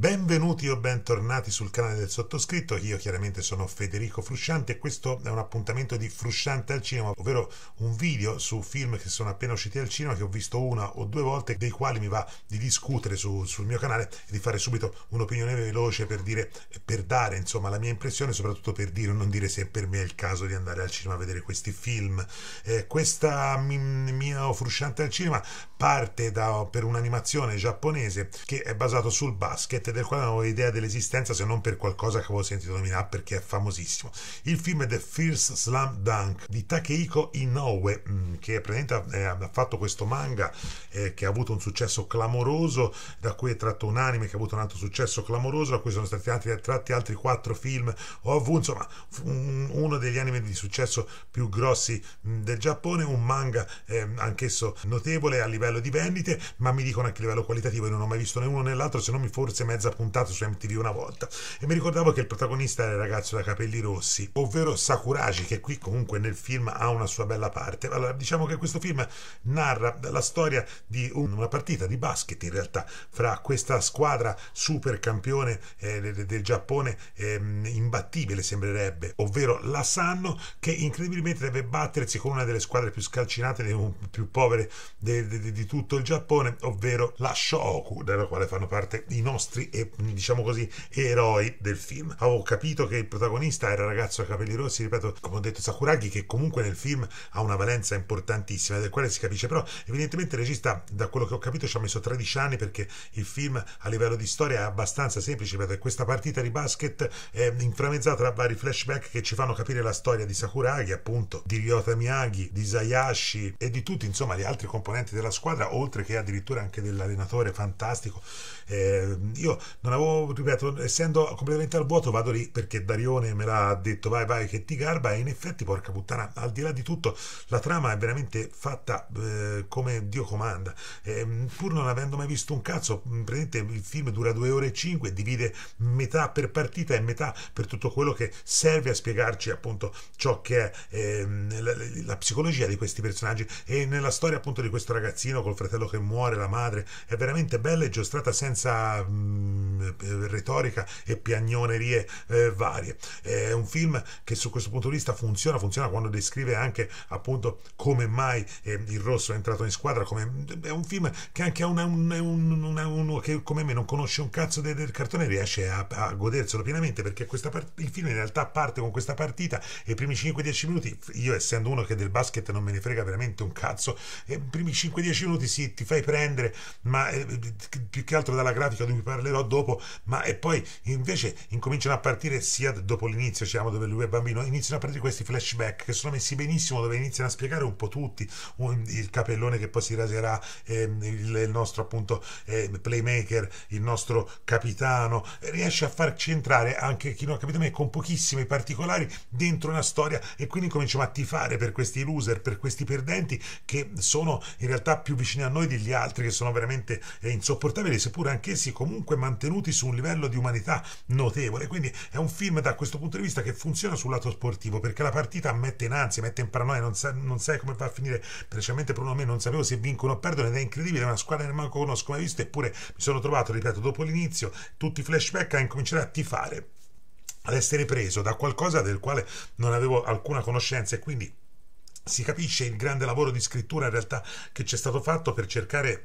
Benvenuti o bentornati sul canale del sottoscritto, io chiaramente sono Federico Frusciante e questo è un appuntamento di Frusciante al cinema, ovvero un video su film che sono appena usciti al cinema, che ho visto una o due volte, dei quali mi va di discutere su, sul mio canale e di fare subito un'opinione veloce per, dire, per dare insomma, la mia impressione, soprattutto per dire o non dire se per me è il caso di andare al cinema a vedere questi film. Eh, questa mia Frusciante al cinema parte da, per un'animazione giapponese che è basato sul basket del quale non avevo idea dell'esistenza se non per qualcosa che avevo sentito nominare perché è famosissimo. Il film è The First Slam Dunk di Takehiko Inoue mm, che è presente, eh, ha fatto questo manga eh, che ha avuto un successo clamoroso da cui è tratto un anime che ha avuto un altro successo clamoroso da cui sono stati altri, tratti altri quattro film o insomma un, uno degli anime di successo più grossi mh, mm, del Giappone un manga eh, anch'esso notevole a livello livello di vendite, ma mi dicono anche a livello qualitativo, io non ho mai visto né uno né l'altro, se non mi forse mezza puntata su MTV una volta. E mi ricordavo che il protagonista era il ragazzo da capelli rossi, ovvero Sakuragi, che qui comunque nel film ha una sua bella parte. Allora, diciamo che questo film narra la storia di una partita di basket, in realtà, fra questa squadra super campione eh, del Giappone, eh, imbattibile sembrerebbe, ovvero la Sanno, che incredibilmente deve battersi con una delle squadre più scalcinate, più povere de, de, di tutto il Giappone, ovvero la Shoku, della quale fanno parte i nostri, mm, diciamo così, eroi del film. Avevo capito che il protagonista era il ragazzo a capelli rossi, ripeto, come ho detto, Sakuragi, che comunque nel film ha una valenza importantissima, del quale si capisce, però evidentemente il regista, da quello che ho capito, ci ha messo 13 anni perché il film a livello di storia è abbastanza semplice, ripeto, questa partita di basket è inframmezzata da vari flashback che ci fanno capire la storia di Sakuragi, appunto, di Ryota Miyagi, di Zayashi e di tutti, insomma, gli altri componenti della squadra squadra, oltre che addirittura anche dell'allenatore fantastico. Eh, io non avevo, ripeto, essendo completamente al vuoto, vado lì perché Darione me l'ha detto, vai, vai, che ti garba. E in effetti, porca puttana, al di là di tutto, la trama è veramente fatta eh, come Dio comanda. Eh, pur non avendo mai visto un cazzo, mm, praticamente il film dura due ore e cinque, divide metà per partita e metà per tutto quello che serve a spiegarci appunto ciò che è ehm, la, la psicologia di questi personaggi e nella storia appunto di questo ragazzino bambino col fratello che muore, la madre, è veramente bella e giostrata senza mh, mm, retorica e piagnonerie eh, varie. È un film che su questo punto di vista funziona, funziona quando descrive anche appunto come mai eh, il rosso è entrato in squadra, come, è un film che anche una, una, una, uno che come me non conosce un cazzo del, del cartone riesce a, a, goderselo pienamente perché part- il film in realtà parte con questa partita e i primi 5-10 minuti, io essendo uno che del basket non me ne frega veramente un cazzo, i primi 5-10 minuti minuti sì, ti fai prendere, ma eh, più che altro dalla grafica di cui parlerò dopo, ma e poi invece incominciano a partire sia dopo l'inizio, diciamo, dove lui è bambino, iniziano a partire questi flashback che sono messi benissimo, dove iniziano a spiegare un po' tutti, un, il capellone che poi si raserà, eh, il, il, nostro appunto eh, playmaker, il nostro capitano, riesce a farci entrare anche chi non ha capito me con pochissimi particolari dentro una storia e quindi cominciamo a tifare per questi loser, per questi perdenti che sono in realtà più vicini a noi degli altri che sono veramente eh, insopportabili, seppure anch'essi comunque mantenuti su un livello di umanità notevole. Quindi è un film da questo punto di vista che funziona sul lato sportivo perché la partita mette in ansia, mette in paranoia, non, sa, non sai come va a finire. Precisamente per uno a me non sapevo se vincono o perdono ed è incredibile, è una squadra che manco conosco mai visto, eppure mi sono trovato, ripeto, dopo l'inizio, tutti i flashback a incominciare a tifare ad essere preso da qualcosa del quale non avevo alcuna conoscenza e quindi si capisce il grande lavoro di scrittura in realtà che c'è stato fatto per cercare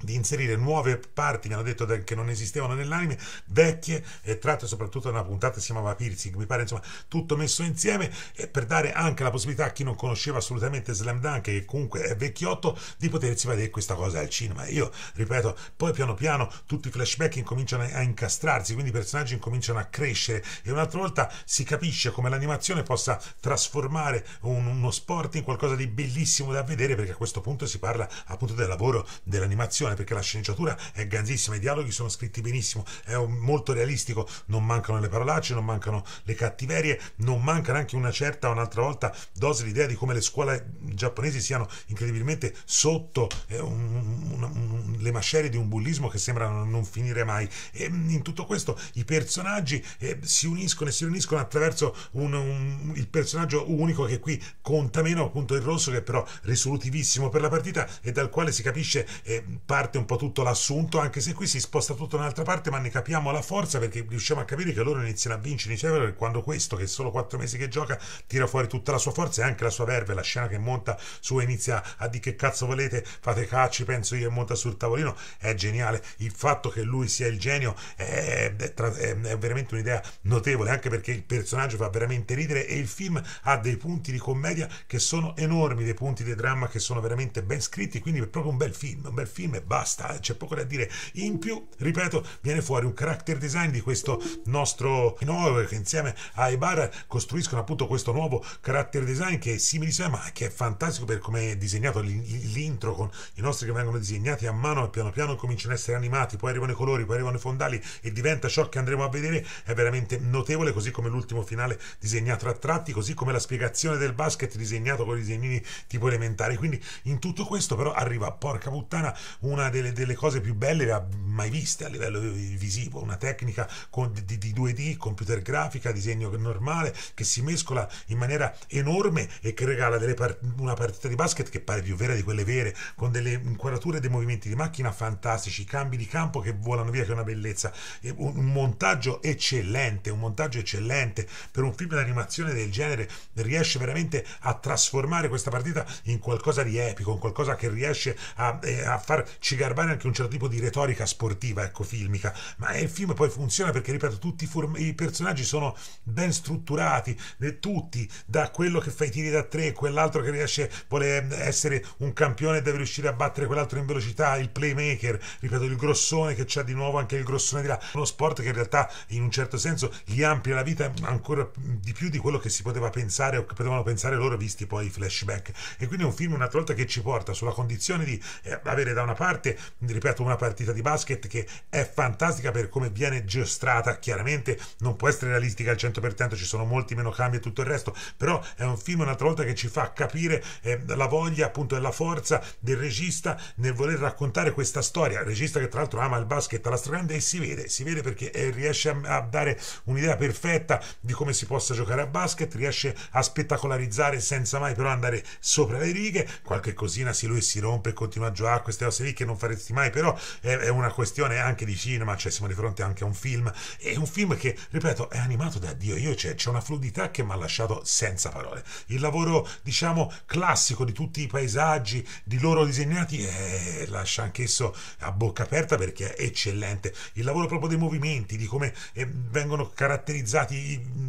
di inserire nuove parti, mi hanno detto che non esistevano nell'anime, vecchie, e tratte soprattutto da una puntata che si chiamava Piercing, mi pare insomma tutto messo insieme e per dare anche la possibilità a chi non conosceva assolutamente Slam Dunk, che comunque è vecchiotto, di potersi vedere questa cosa al cinema. Io, ripeto, poi piano piano tutti i flashback incominciano a incastrarsi, quindi i personaggi incominciano a crescere e un'altra volta si capisce come l'animazione possa trasformare un, uno sport in qualcosa di bellissimo da vedere perché a questo punto si parla appunto del lavoro dell'animazione produzione perché la sceneggiatura è ganzissima, i dialoghi sono scritti benissimo, è molto realistico, non mancano le parolacce, non mancano le cattiverie, non manca neanche una certa, un'altra volta, dose l'idea di come le scuole giapponesi siano incredibilmente sotto eh, un, un, le mascerie di un bullismo che sembra non finire mai. E mm, in tutto questo i personaggi eh, si uniscono e si riuniscono attraverso il personaggio unico che qui conta meno, appunto il rosso, che però risolutivissimo per la partita e dal quale si capisce... Eh, parte un po' tutto l'assunto, anche se qui si sposta tutta un'altra parte, ma ne capiamo la forza perché riusciamo a capire che loro iniziano a vincere in Chevrolet quando questo, che è solo quattro mesi che gioca, tira fuori tutta la sua forza e anche la sua verve, la scena che monta su e inizia a di che cazzo volete, fate cacci, penso io, e monta sul tavolino, è geniale. Il fatto che lui sia il genio è, è, è, è veramente un'idea notevole, anche perché il personaggio fa veramente ridere e il film ha dei punti di commedia che sono enormi, dei punti di dramma che sono veramente ben scritti, quindi è proprio un bel film, un bel film è basta, c'è poco da dire. In più, ripeto, viene fuori un character design di questo nostro Inoue che insieme a Ibarra costruiscono appunto questo nuovo character design che è simile a ma che è fantastico per come è disegnato l'intro con i nostri che vengono disegnati a mano e piano piano cominciano ad essere animati, poi arrivano i colori, poi arrivano i fondali e diventa ciò che andremo a vedere è veramente notevole, così come l'ultimo finale disegnato a tratti, così come la spiegazione del basket disegnato con i disegnini tipo elementari. Quindi in tutto questo però arriva, porca puttana, un una delle, delle cose più belle mai viste a livello visivo, una tecnica con, di, di, 2D, computer grafica, disegno normale, che si mescola in maniera enorme e che regala part- una partita di basket che pare più vera di quelle vere, con delle inquadrature e dei movimenti di macchina fantastici, cambi di campo che volano via, che è una bellezza, un, un montaggio eccellente, un montaggio eccellente per un film d'animazione del genere riesce veramente a trasformare questa partita in qualcosa di epico, in qualcosa che riesce a, eh, a far garbare anche un certo tipo di retorica sportiva, ecco, filmica, ma il film poi funziona perché, ripeto, tutti i, form- i personaggi sono ben strutturati, eh, tutti, da quello che fa i tiri da tre, quell'altro che riesce, vuole mm, essere un campione e deve riuscire a battere quell'altro in velocità, il playmaker, ripeto, il grossone che c'è di nuovo anche il grossone di là, uno sport che in realtà in un certo senso gli amplia la vita ancora di più di quello che si poteva pensare o che potevano pensare loro visti poi i flashback. E quindi è un film un'altra volta che ci porta sulla condizione di eh, avere da una parte parte, ripeto, una partita di basket che è fantastica per come viene giostrata, chiaramente non può essere realistica al 100%, ci sono molti meno cambi e tutto il resto, però è un film un'altra volta che ci fa capire eh, la voglia appunto e la forza del regista nel voler raccontare questa storia, il regista che tra l'altro ama il basket alla stragrande e si vede, si vede perché eh, riesce a, a dare un'idea perfetta di come si possa giocare a basket, riesce a spettacolarizzare senza mai però andare sopra le righe, qualche cosina si lui si rompe e continua a giocare a queste cose lì che non faresti mai, però è, è, una questione anche di cinema, cioè siamo di fronte anche a un film, è un film che, ripeto, è animato da Dio, io c'è, cioè, c'è una fluidità che mi ha lasciato senza parole. Il lavoro, diciamo, classico di tutti i paesaggi, di loro disegnati, eh, lascia anch'esso a bocca aperta perché è eccellente. Il lavoro proprio dei movimenti, di come eh, vengono caratterizzati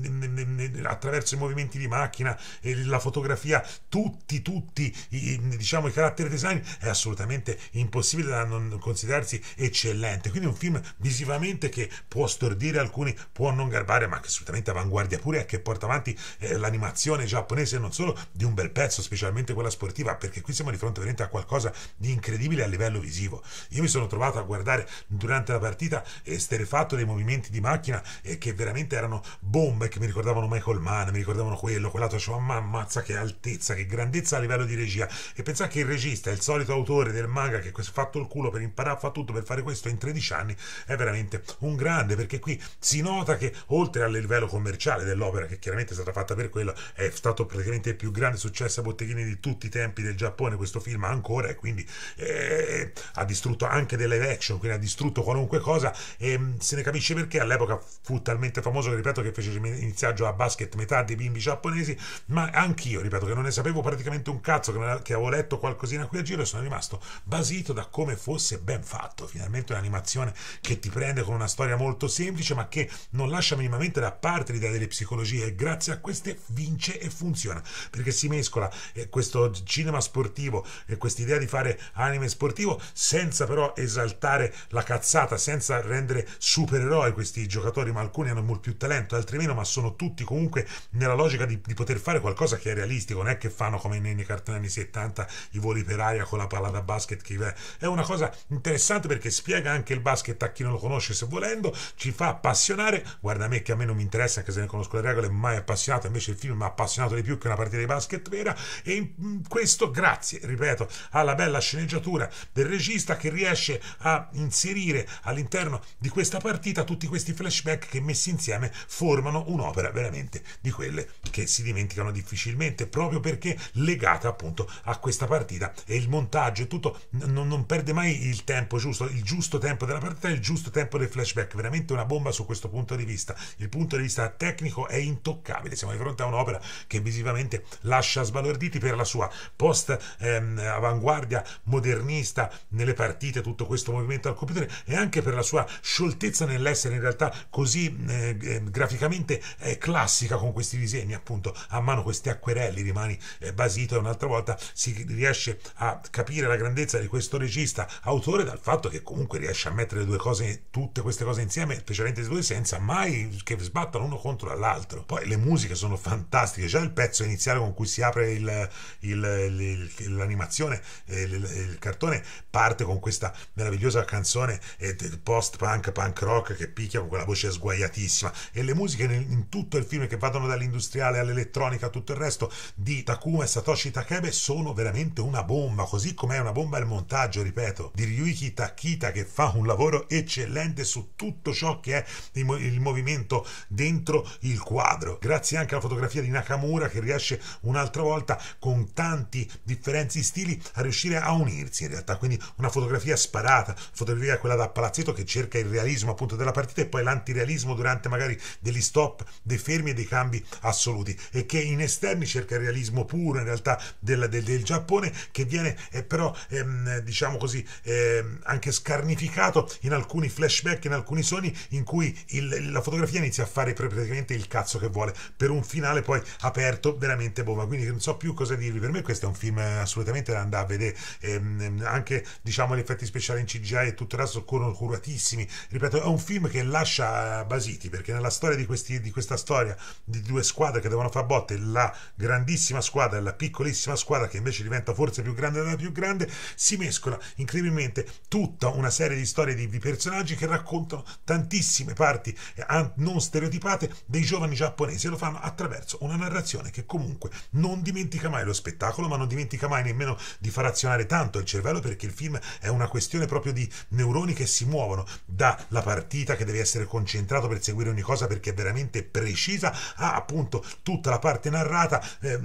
eh, attraverso i movimenti di macchina, e la fotografia, tutti, tutti, i, diciamo, i caratteri design è assolutamente importante possibile da non considerarsi eccellente. Quindi un film visivamente che può stordire alcuni, può non garbare, ma che è assolutamente avanguardia pure e che porta avanti eh, l'animazione giapponese non solo di un bel pezzo, specialmente quella sportiva, perché qui siamo di fronte veramente a qualcosa di incredibile a livello visivo. Io mi sono trovato a guardare durante la partita esterefatto eh, dei movimenti di macchina eh, che veramente erano bombe, che mi ricordavano Michael Mann, mi ricordavano quello, quell'altro, cioè, ma ammazza che altezza, che grandezza a livello di regia. E pensare che il regista, il solito autore del manga che questo si è fatto il culo per imparare, a fare tutto per fare questo in 13 anni, è veramente un grande, perché qui si nota che oltre al livello commerciale dell'opera, che chiaramente è stata fatta per quello, è stato praticamente il più grande successo a botteghini di tutti i tempi del Giappone, questo film ancora, e quindi eh, ha distrutto anche delle action, quindi ha distrutto qualunque cosa, e mm, se ne capisce perché all'epoca fu talmente famoso che, ripeto, che fece iniziare a basket metà dei bimbi giapponesi, ma anch'io, ripeto, che non ne sapevo praticamente un cazzo, che, avevo letto qualcosina qui a giro e sono rimasto basito da come fosse ben fatto. Finalmente un'animazione che ti prende con una storia molto semplice, ma che non lascia minimamente da parte l'idea delle psicologie e grazie a queste vince e funziona, perché si mescola eh, questo cinema sportivo e eh, questa di fare anime sportivo senza però esaltare la cazzata, senza rendere supereroi questi giocatori, ma alcuni hanno molto più talento, altri meno, ma sono tutti comunque nella logica di, di poter fare qualcosa che è realistico, non è che fanno come nei, cartoni anni 70 i voli per aria con la palla da basket che è una cosa interessante perché spiega anche il basket a chi non lo conosce se volendo, ci fa appassionare. Guarda me che a me non mi interessa, anche se ne conosco le regole, mai appassionato. Invece il film mi ha appassionato di più che una partita di basket vera. E mm, questo grazie, ripeto, alla bella sceneggiatura del regista che riesce a inserire all'interno di questa partita tutti questi flashback che messi insieme formano un'opera veramente di quelle che si dimenticano difficilmente, proprio perché legata appunto a questa partita e il montaggio e tutto non, non non perde mai il tempo giusto, il giusto tempo della partita e il giusto tempo del flashback. Veramente una bomba su questo punto di vista. Il punto di vista tecnico è intoccabile. Siamo di fronte a un'opera che visivamente lascia sbalorditi per la sua post-avanguardia ehm, modernista nelle partite, tutto questo movimento al computer e anche per la sua scioltezza nell'essere in realtà così eh, ehm, graficamente eh, classica con questi disegni, appunto, a mano questi acquerelli rimani eh, basito e un'altra volta si riesce a capire la grandezza di questo regista, autore dal fatto che comunque riesce a mettere due cose, tutte queste cose insieme, specialmente due, senza mai che sbattano uno contro l'altro. Poi le musiche sono fantastiche, già il pezzo iniziale con cui si apre il, il, il, l'animazione, il, cartone, parte con questa meravigliosa canzone eh, post-punk, punk rock che picchia con quella voce sguaiatissima e le musiche in, in tutto il film che vadano dall'industriale all'elettronica, tutto il resto di Takuma e Satoshi Takebe sono veramente una bomba, così come è una bomba il montaggio messaggio, ripeto, di Ryuichi Takita che fa un lavoro eccellente su tutto ciò che è il movimento dentro il quadro. Grazie anche alla fotografia di Nakamura che riesce un'altra volta con tanti differenzi stili a riuscire a unirsi in realtà. Quindi una fotografia sparata, fotografia quella da Palazzetto che cerca il realismo appunto della partita e poi l'antirealismo durante magari degli stop, dei fermi e dei cambi assoluti e che in esterni cerca il realismo puro in realtà del, del, del Giappone che viene eh, però ehm, diciamo diciamo così, eh, anche scarnificato in alcuni flashback, in alcuni sogni in cui il, la fotografia inizia a fare praticamente il cazzo che vuole per un finale poi aperto veramente bomba. Quindi non so più cosa dirvi. Per me questo è un film assolutamente da andare a vedere. Ehm, anche diciamo gli effetti speciali in CGI e tutto il resto sono curatissimi. Ripeto, è un film che lascia basiti perché nella storia di, questi, di questa storia di due squadre che devono far botte, la grandissima squadra e la piccolissima squadra che invece diventa forse più grande della più grande, si mescolano mescola incredibilmente tutta una serie di storie di, di personaggi che raccontano tantissime parti eh, non stereotipate dei giovani giapponesi e lo fanno attraverso una narrazione che comunque non dimentica mai lo spettacolo, ma non dimentica mai nemmeno di far azionare tanto il cervello perché il film è una questione proprio di neuroni che si muovono dalla partita che deve essere concentrato per seguire ogni cosa perché è veramente precisa a appunto tutta la parte narrata, eh,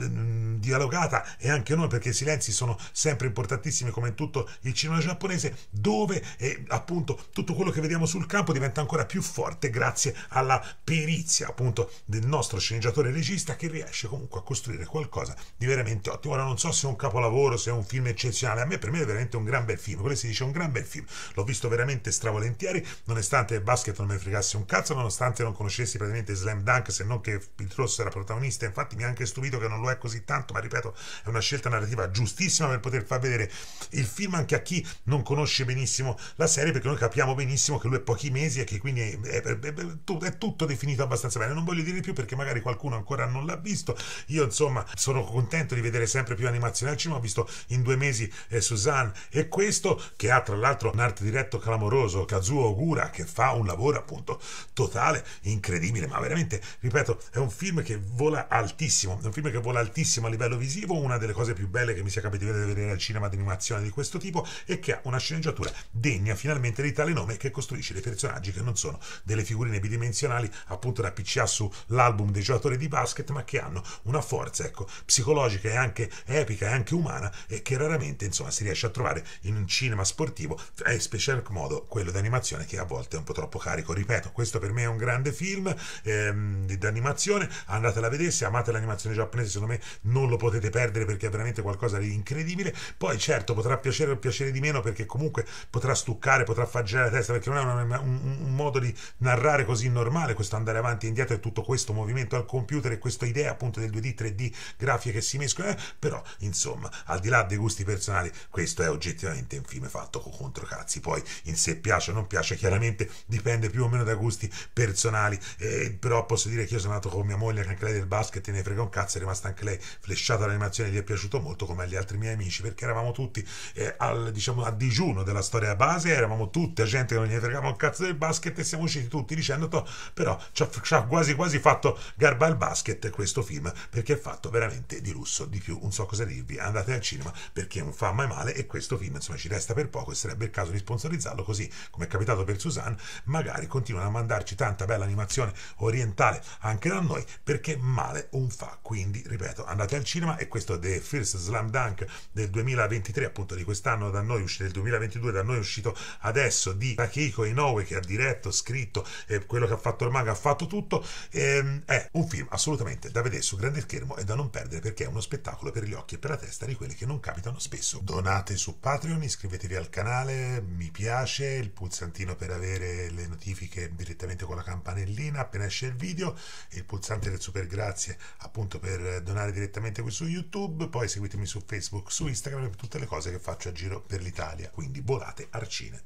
dialogata e anche noi perché i silenzi sono sempre importantissimi come in tutto il cinema giapponese dove eh, appunto tutto quello che vediamo sul campo diventa ancora più forte grazie alla perizia appunto del nostro sceneggiatore regista che riesce comunque a costruire qualcosa di veramente ottimo. Ora non so se è un capolavoro, se è un film eccezionale, a me per me è veramente un gran bel film, quello si dice un gran bel film, l'ho visto veramente stravolentieri, nonostante il basket non mi fregasse un cazzo, nonostante non conoscessi praticamente Slam Dunk, se non che il Rosso era protagonista, infatti mi ha anche stupito che non lo è così tanto, ma ripeto è una scelta narrativa giustissima per poter far vedere il film anche a chi non conosce benissimo la serie perché noi capiamo benissimo che lui è pochi mesi e che quindi è, è, è, è tutto definito abbastanza bene. Non voglio dire più perché magari qualcuno ancora non l'ha visto. Io insomma sono contento di vedere sempre più animazione al cinema. Ho visto in due mesi eh, Suzanne e questo che ha tra l'altro un arte diretto clamoroso, Kazuo Ogura che fa un lavoro appunto totale, incredibile, ma veramente, ripeto, è un film che vola altissimo, è un film che vola altissimo a livello visivo, una delle cose più belle che mi sia capitato di vedere al cinema di animazione di questo tipo tipo e che ha una sceneggiatura degna finalmente di tale nome che costruisce dei personaggi che non sono delle figurine bidimensionali appunto da PCA sull'album dei giocatori di basket ma che hanno una forza ecco, psicologica e anche epica e anche umana e che raramente insomma si riesce a trovare in un cinema sportivo e in special modo quello d'animazione che a volte è un po' troppo carico ripeto questo per me è un grande film ehm, d'animazione andatela a vedere se amate l'animazione giapponese secondo me non lo potete perdere perché è veramente qualcosa di incredibile poi certo potrà piacere piacere di meno perché comunque potrà stuccare, potrà far girare la testa perché non è una, un, un, modo di narrare così normale questo andare avanti e indietro e tutto questo movimento al computer e questa idea appunto del 2D, 3D, grafiche che si mescolano, eh, però insomma al di là dei gusti personali questo è oggettivamente un film fatto con controcazzi, poi in se piace o non piace chiaramente dipende più o meno da gusti personali, eh, però posso dire che io sono nato con mia moglie che anche lei del basket e ne frega un cazzo, è rimasta anche lei flesciata l'animazione, gli è piaciuto molto come agli altri miei amici perché eravamo tutti eh, al al, diciamo, a digiuno della storia base, eravamo tutta gente che non gli fregava un cazzo del basket e siamo usciti tutti dicendo però ci ha, quasi quasi fatto garba al basket questo film perché è fatto veramente di lusso di più, non so cosa dirvi, andate al cinema perché non fa mai male e questo film insomma ci resta per poco e sarebbe il caso di sponsorizzarlo così come è capitato per Suzanne, magari continuano a mandarci tanta bella animazione orientale anche da noi perché male un fa, quindi ripeto andate al cinema e questo è The First Slam Dunk del 2023 appunto di quest'anno italiano da noi uscito, del 2022 da noi è uscito adesso di Akiko Inoue che ha diretto, scritto eh, quello che ha fatto il manga, ha fatto tutto ehm, è un film assolutamente da vedere su grande schermo e da non perdere perché è uno spettacolo per gli occhi e per la testa di quelli che non capitano spesso donate su Patreon, iscrivetevi al canale mi piace, il pulsantino per avere le notifiche direttamente con la campanellina appena esce il video il pulsante del super grazie appunto per donare direttamente qui su YouTube poi seguitemi su Facebook, su Instagram per tutte le cose che faccio a giro giro per l'Italia, quindi volate arcine.